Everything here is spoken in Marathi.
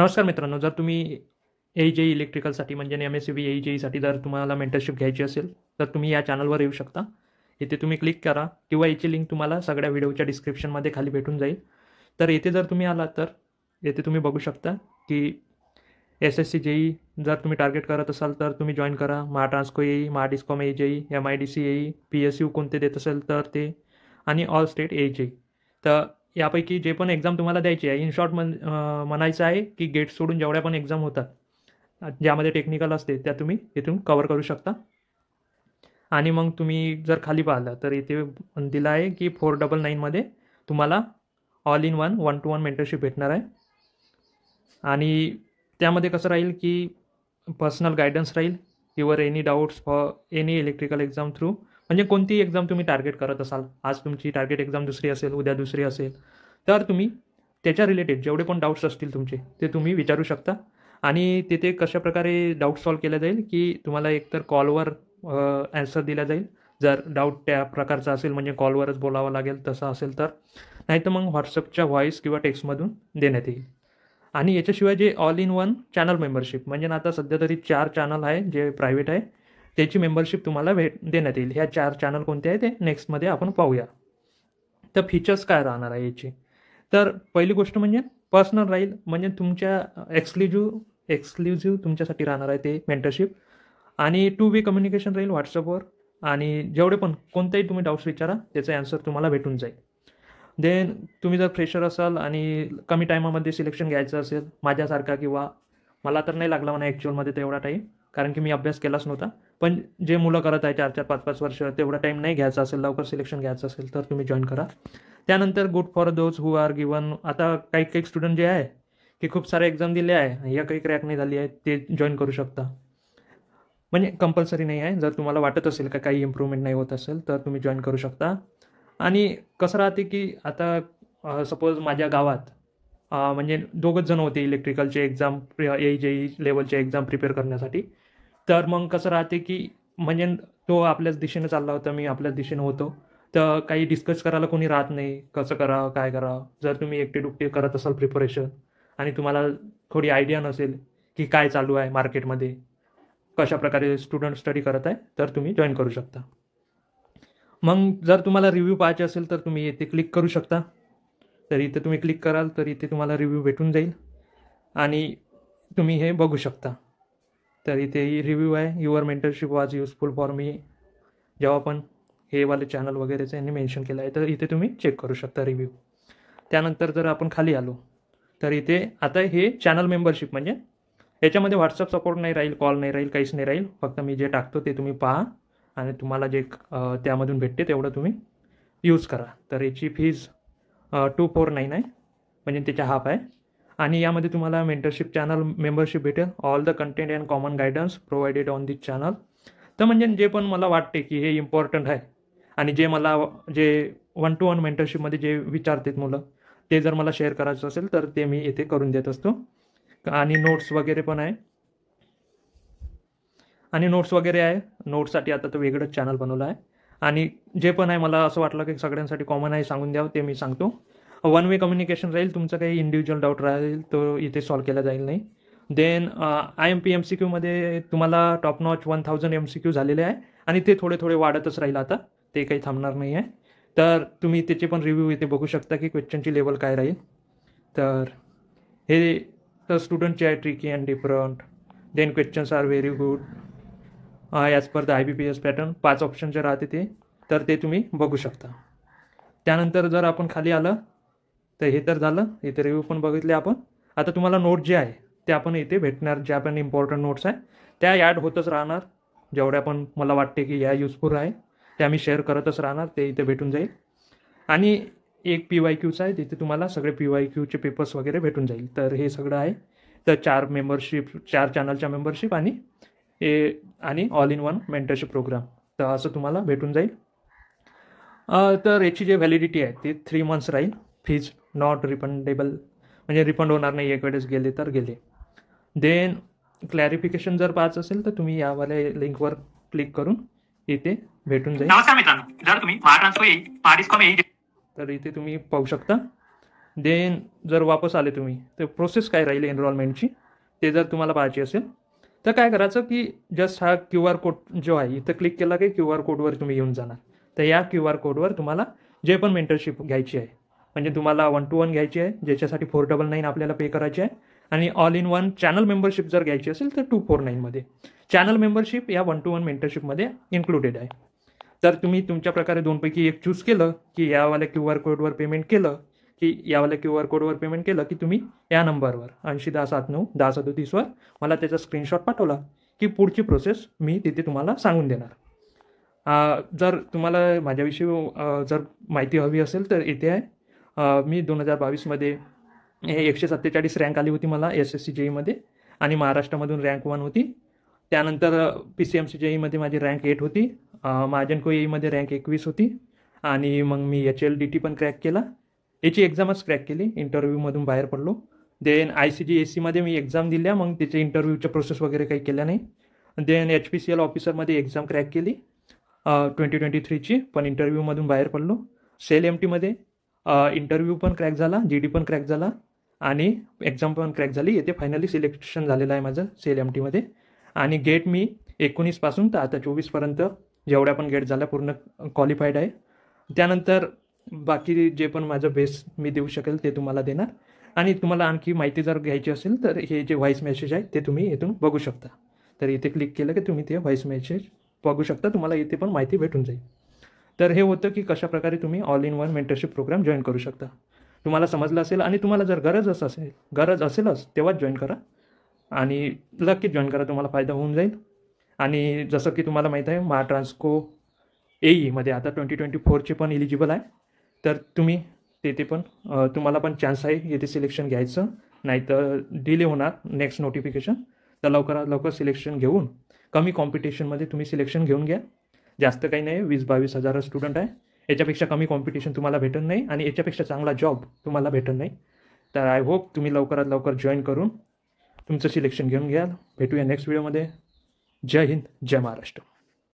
नमस्कार मित्रांनो जर तुम्ही ए जे इलेक्ट्रिकलसाठी म्हणजे M S C B A जेईसाठी जर तुम्हाला मेंटरशिप घ्यायची असेल तर तुम्ही या चॅनलवर येऊ शकता इथे तुम्ही क्लिक करा किंवा याची लिंक तुम्हाला सगळ्या व्हिडिओच्या डिस्क्रिप्शनमध्ये खाली भेटून जाईल तर येथे जर तुम्ही आला तर येथे तुम्ही बघू शकता की एस एस सी जेई जर तुम्ही टार्गेट करत असाल तर तुम्ही जॉईन करा महाट्रान्स्को येई Mahadiscom A JE M I D C येई पी एस यू कोणते देत असेल तर ते आणि ऑल स्टेट ए जेई तर यापैकी जे पण एक्झाम तुम्हाला द्यायची आहे इन शॉर्ट मन म्हणायचं आहे की गेट सोडून जेवढ्या पण एक्झाम होतात ज्यामध्ये टेक्निकल असते त्या तुम्ही इथून कवर करू शकता आणि मग तुम्ही जर खाली पाहिलं तर इथे दिलं आहे की फोर डबल नाईनमध्ये तुम्हाला all in one one to one mentorship भेटणार आहे आणि त्यामध्ये कसं राहील की पर्सनल गायडन्स राहील your any doubts for any electrical exam through म्हणजे कोणतीही एक्झाम तुम्ही टार्गेट करत असाल आज तुमची टार्गेट एक्झाम दुसरी असेल उद्या दुसरी असेल तर तुम्ही त्याच्या रिलेटेड जेवढे पण डाऊट्स असतील तुमचे ते तुम्ही विचारू शकता आणि तिथे कशाप्रकारे डाऊट सॉल्व्ह केला जाईल की तुम्हाला एकतर कॉलवर ॲन्सर दिला जाईल जर डाऊट त्या प्रकारचा असेल म्हणजे कॉलवरच बोलावं लागेल तसं असेल तर नाही तर मग व्हॉट्सअपच्या व्हॉईस किंवा टेक्स्टमधून देण्यात येईल आणि याच्याशिवाय जे all in one channel membership म्हणजे आता सध्या तरी चार चॅनल आहे जे प्रायव्हेट आहे त्याची मेंबरशिप तुम्हाला भेट देण्यात येईल ह्या चार चॅनल कोणते आहे ते नेक्स्टमध्ये आपण पाहूया तर फीचर्स काय राहणार आहे याची तर पहिली गोष्ट म्हणजे पर्सनल राहील म्हणजे तुमच्या एक्सक्लुझिव्ह एक्सक्लुझिव्ह तुमच्यासाठी राहणार आहे ते मेंटरशिप आणि टू वे कम्युनिकेशन राहील व्हॉट्सअपवर आणि जेवढे पण कोणतेही तुम्ही डाऊट्स विचारा त्याचा ॲन्सर तुम्हाला भेटून जाईल देन तुम्ही जर फ्रेशर असाल आणि कमी टायमामध्ये सिलेक्शन घ्यायचं असेल माझ्यासारखा किंवा मला तर नाही लागला म्हणा ॲक्च्युअलमध्ये तेवढा टाईम कारण की मी अभ्यास केलाच नव्हता पण जे मुलं करत आहे चार चार पाच पाच वर्ष तेवढा टाईम नाही घ्यायचा असेल लवकर सिलेक्शन घ्यायचं असेल तर तुम्ही जॉईन करा त्यानंतर good for those who are given आता काही काही स्टुडंट जे आहे की खूप सारे एक्झाम दिले आहे या काही क्रॅक नाही झाली आहे ते जॉईन करू शकता म्हणजे कंपल्सरी नाही आहे जर तुम्हाला वाटत असेल का काही इम्प्रूवमेंट नाही होत असेल तर तुम्ही जॉईन करू शकता आणि कसं राहते की आता सपोज माझ्या गावात म्हणजे दोघंच जण होते इलेक्ट्रिकलचे एक्झाम ए जे ई लेवलचे एक्झाम प्रिपेअर करण्यासाठी तर मग कसं राहते की म्हणजे तो आपल्याच दिशेने चालला होता मी आपल्याच दिशेने होतो तर काही डिस्कस करायला कोणी राहत नाही कसं करा काय करा जर तुम्ही एकटे डुकटे करत असाल प्रिपरेशन आणि तुम्हाला थोडी आयडिया नसेल की काय चालू आहे मार्केटमध्ये कशा प्रकारे स्टुडंट स्टडी करत आहे तर तुम्ही जॉईन करू शकता मग जर तुम्हाला रिव्ह्यू पाहायचे असेल तर तुम्ही येथे क्लिक करू शकता तर इथे तुम्ही क्लिक कराल तर इथे तुम्हाला रिव्ह्यू भेटून जाईल आणि तुम्ही हे बघू शकता तर इथे ही रिव्ह्यू आहे your mentorship was useful for me जेव्हा पण हे वाले चॅनल वगैरेचं यांनी मेन्शन केलं आहे तर इथे तुम्ही चेक करू शकता रिव्ह्यू त्यानंतर जर आपण खाली आलो तर इथे आता हे चॅनल मेंबरशिप म्हणजे याच्यामध्ये व्हॉट्सअप सपोर्ट नाही राहील कॉल नाही राहील काहीच नाही राहील फक्त मी जे टाकतो ते तुम्ही पहा आणि तुम्हाला जे त्यामधून भेटते तेवढं तुम्ही यूज करा तर याची फीज टू फोर नाईन आहे म्हणजे त्याच्या हाफ आहे आणि यामध्ये तुम्हाला मेंटरशिप चॅनल मेंबरशिप भेटेल all the content and common guidance provided on this channel तर म्हणजे जे पण मला वाटते की हे इम्पॉर्टंट आहे आणि जे मला जे वन टू वन मेंटरशिपमध्ये जे विचारतात मुलं ते जर मला शेअर करायचं असेल तर ते मी येथे करून देत असतो आणि नोट्स वगैरे पण आहे आणि नोट्स वगैरे आहे नोट्ससाठी आता तो वेगळंच चॅनल बनवलं आहे आणि जे पण आहे मला असं वाटलं की सगळ्यांसाठी कॉमन आहे सांगून द्यावं ते मी सांगतो वन वे कम्युनिकेशन राहील तुमचा काही इंडिव्हिज्युअल डाऊट राहील तो इथे सॉल्व केला जाईल नाही then I M P M C क्यूमध्ये तुम्हाला top notch one thousand M C Q झालेले आहे आणि ते थोडे थोडे वाढतच राहील आता ते काही थांबणार नाही आहे तर तुम्ही त्याचे पण रिव्ह्यू इथे बघू शकता की क्वेश्चनची लेवल काय राहील तर हे तर स्टुडंटचे आहे tricky and different then questions are very good as per the I B P S pattern पाच ऑप्शन जे राहते ते तर ते तुम्ही बघू शकता त्यानंतर जर आपण खाली आलं तर हे तर झालं इथे रिव्ह्यू पण बघितले आपण आता तुम्हाला नोट जे आहे ते आपण इथे भेटणार ज्या पण इम्पॉर्टंट नोट्स आहे त्या ॲड होतच राहणार जेवढ्या पण मला वाटते की या युजफुल आहे त्या आम्ही शेअर करतच राहणार ते इथे भेटून जाईल आणि एक पी वाय क्यूचा आहे तिथे तुम्हाला सगळे पी वाय क्यूचे पेपर्स वगैरे भेटून जाईल तर हे सगळं आहे तर चार मेंबरशिप चार चॅनलच्या मेंबरशिप आणि ए आणि all in one mentorship program तर असं तुम्हाला भेटून जाईल तर याची जे व्हॅलिडिटी आहे ती थ्री मंथ्स राहील फीज नॉट रिफंडेबल म्हणजे रिफंड होणार नाही एक वेळेस गेले तर गेले देन क्लॅरिफिकेशन जर पाच असेल तर तुम्ही यावाल्या लिंकवर क्लिक करून इथे भेटून जाईल नमस्कार मित्रांनो जर तुम्ही तर इथे तुम्ही पाहू शकता देन जर वापस आले तुम्ही तर प्रोसेस काय राहील एनरॉलमेंटची ते जर तुम्हाला पाहायची असेल तर काय करायचं की जस्ट हा क्यू आर कोड जो आहे इथं क्लिक केला की क्यू आर कोडवर तुम्ही येऊन जाणार तर या क्यू आर कोडवर तुम्हाला जे पण मेंटरशिप घ्यायची आहे म्हणजे तुम्हाला वन टू वन घ्यायची आहे ज्याच्यासाठी फोर डबल नाईन आपल्याला पे करायची आहे आणि all in one channel membership जर घ्यायची असेल तर टू फोर नाईनमध्ये चॅनल मेंबरशिप या वन टू वन मेंटरशिपमध्ये इन्क्लुडेड आहे तर तुम्ही तुमच्या प्रकारे दोनपैकी एक चूज केलं की यावाल्या क्यू आर कोडवर पेमेंट केलं की यावाल्या क्यू आर कोडवर पेमेंट केलं की तुम्ही या नंबरवर ऐंशी दहा सात नऊ दहा तीसवर मला त्याचा स्क्रीनशॉट पाठवला की पुढची प्रोसेस मी तिथे तुम्हाला सांगून देणार जर तुम्हाला माझ्याविषयी जर माहिती हवी असेल तर इथे आहे मी दोन हजार बावीसमध्ये एकशे सत्तेचाळीस रँक आली होती मला एस एस सी जेईमध्ये e आणि महाराष्ट्रामधून रँक वन होती त्यानंतर पी सी एम सी जेईमध्ये e माझी रँक एट होती महाजनको एईमध्ये रँक एकवीस होती आणि मग मी एच एल डी टी पण क्रॅक केला याची एक्झामच क्रॅक केली इंटरव्ह्यूमधून बाहेर पडलो then I C G S सीमध्ये मी एक्झाम दिल्या मग त्याचे इंटरव्ह्यूच्या प्रोसेस वगैरे काही केल्या नाही then H P C L ऑफिसरमध्ये एक्झाम क्रॅक केली ट्वेंटी ट्वेंटी थ्रीची पण इंटरव्ह्यूमधून बाहेर पडलो सेल एम टीमध्ये इंटरव्ह्यू पण क्रॅक झाला जी डी पण क्रॅक झाला आणि एक्झाम पण क्रॅक झाली येथे फायनली सिलेक्शन झालेलं आहे माझं सेल एम टीमध्ये आणि गेट मी एकोणीसपासून तर आता चोवीसपर्यंत जेवढ्या पण गेट झाल्या पूर्ण क्वालिफाईड आहे त्यानंतर बाकी जे पण माझं बेस मी देऊ शकेल ते तुम्हाला देणार आणि तुम्हाला आणखी माहिती जर घ्यायची असेल तर हे जे व्हॉईस मेसेज आहे ते तुम्ही इथून बघू शकता तर इथे क्लिक केलं की तुम्ही ते व्हॉइस मेसेज बघू शकता तुम्हाला इथे पण माहिती भेटून जाईल तर हे होतं की कशाप्रकारे तुम्ही all in one mentorship program join करू शकता तुम्हाला समजलं असेल आणि तुम्हाला जर गरजच असेल गरज असेलच तेव्हाच जॉईन करा आणि नक्कीच जॉईन करा तुम्हाला फायदा होऊन जाईल आणि जसं की तुम्हाला माहीत आहे मा ट्रान्स्को एईमध्ये आता ट्वेंटी ट्वेंटी फोरचे पण एलिजिबल आहे तर तुम्ही तेथे पण तुम्हाला पण चान्स आहे येथे सिलेक्शन घ्यायचं नाही तर डिले होणार नेक्स्ट नोटिफिकेशन तर लवकरात लवकर सिलेक्शन घेऊन कमी कॉम्पिटिशनमध्ये तुम्ही सिलेक्शन घेऊन घ्या जास्त काही नाही वीस बावीस हजार स्टुडंट आहे याच्यापेक्षा कमी कॉम्पिटिशन तुम्हाला भेटत नाही आणि याच्यापेक्षा चांगला जॉब तुम्हाला भेटत नाही तर आय होप तुम्ही लवकरात लवकर जॉईन करून तुमचं सिलेक्शन घेऊन घ्याल भेटूया नेक्स्ट व्हिडिओमध्ये जय हिंद जय महाराष्ट्र